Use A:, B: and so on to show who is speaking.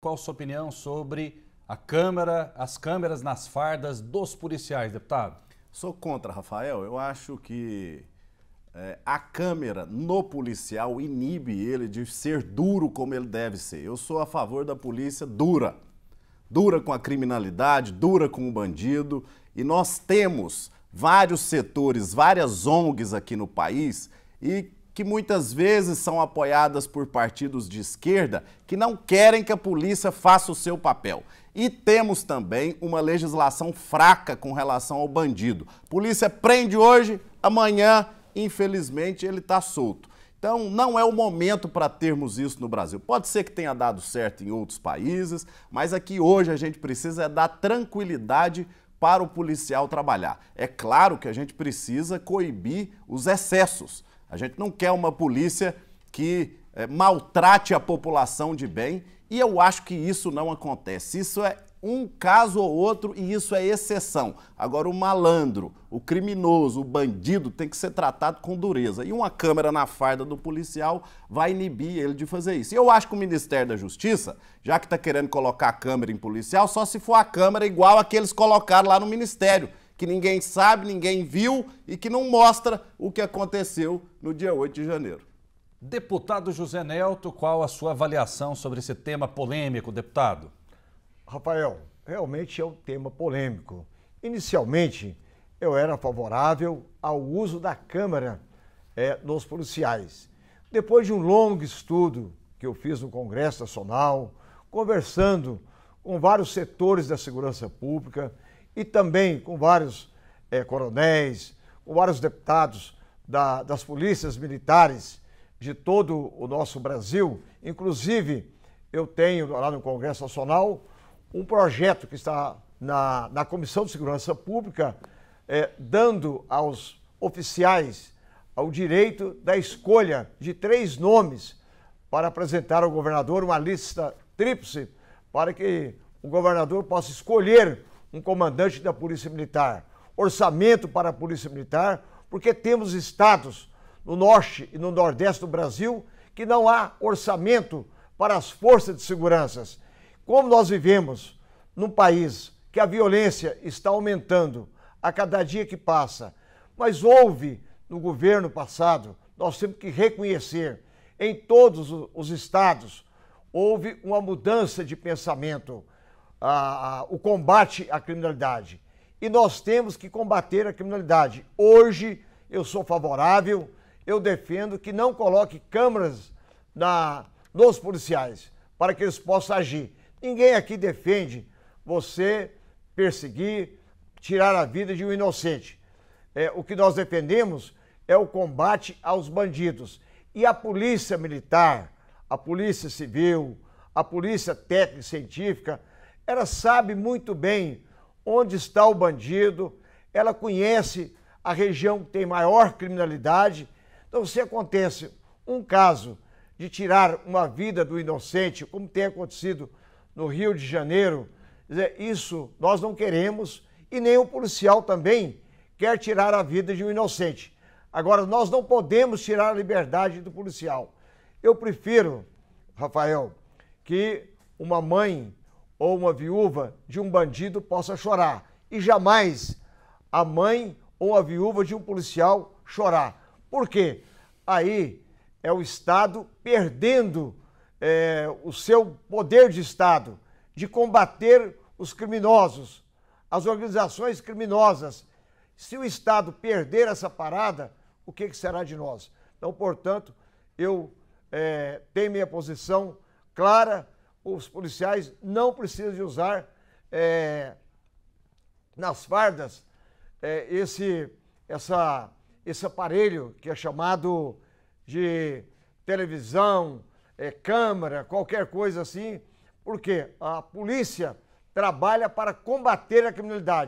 A: Qual a sua opinião sobre a câmera, as câmeras nas fardas dos policiais, deputado? Sou contra, Rafael. Eu acho que é, a câmera no policial inibe ele de ser duro como ele deve ser. Eu sou a favor da polícia dura. Dura com a criminalidade, dura com o bandido. E nós temos vários setores, várias ONGs aqui no país e que muitas vezes são apoiadas por partidos de esquerda que não querem que a polícia faça o seu papel. E temos também uma legislação fraca com relação ao bandido. Polícia prende hoje, amanhã, infelizmente, ele está solto. Então, não é o momento para termos isso no Brasil. Pode ser que tenha dado certo em outros países, mas aqui hoje a gente precisa é dar tranquilidade para o policial trabalhar. É claro que a gente precisa coibir os excessos, a gente não quer uma polícia que é, maltrate a população de bem e eu acho que isso não acontece. Isso é um caso ou outro e isso é exceção. Agora, o malandro, o criminoso, o bandido tem que ser tratado com dureza. E uma câmera na farda do policial vai inibir ele de fazer isso. E eu acho que o Ministério da Justiça, já que está querendo colocar a câmera em policial, só se for a câmera igual a que eles colocaram lá no Ministério que ninguém sabe, ninguém viu e que não mostra o que aconteceu no dia 8 de janeiro. Deputado José Nelto, qual a sua avaliação sobre esse tema polêmico,
B: deputado? Rafael, realmente é um tema polêmico. Inicialmente, eu era favorável ao uso da Câmara é, dos policiais. Depois de um longo estudo que eu fiz no Congresso Nacional, conversando com vários setores da segurança pública, e também com vários é, coronéis, com vários deputados da, das polícias militares de todo o nosso Brasil. Inclusive, eu tenho lá no Congresso Nacional um projeto que está na, na Comissão de Segurança Pública, é, dando aos oficiais o direito da escolha de três nomes para apresentar ao governador uma lista tríplice para que o governador possa escolher um comandante da Polícia Militar, orçamento para a Polícia Militar, porque temos estados no norte e no nordeste do Brasil que não há orçamento para as forças de segurança. Como nós vivemos num país que a violência está aumentando a cada dia que passa, mas houve no governo passado, nós temos que reconhecer, em todos os estados, houve uma mudança de pensamento a, a, o combate à criminalidade. E nós temos que combater a criminalidade. Hoje eu sou favorável, eu defendo que não coloque câmeras na, nos policiais para que eles possam agir. Ninguém aqui defende você perseguir, tirar a vida de um inocente. É, o que nós defendemos é o combate aos bandidos. E a polícia militar, a polícia civil, a polícia técnica científica ela sabe muito bem onde está o bandido, ela conhece a região que tem maior criminalidade. Então, se acontece um caso de tirar uma vida do inocente, como tem acontecido no Rio de Janeiro, isso nós não queremos e nem o policial também quer tirar a vida de um inocente. Agora, nós não podemos tirar a liberdade do policial. Eu prefiro, Rafael, que uma mãe ou uma viúva de um bandido possa chorar. E jamais a mãe ou a viúva de um policial chorar. Por quê? Aí é o Estado perdendo é, o seu poder de Estado de combater os criminosos, as organizações criminosas. Se o Estado perder essa parada, o que, que será de nós? Então, portanto, eu é, tenho minha posição clara os policiais não precisam de usar é, nas fardas é, esse, essa, esse aparelho que é chamado de televisão, é, câmera, qualquer coisa assim, porque a polícia trabalha para combater a criminalidade.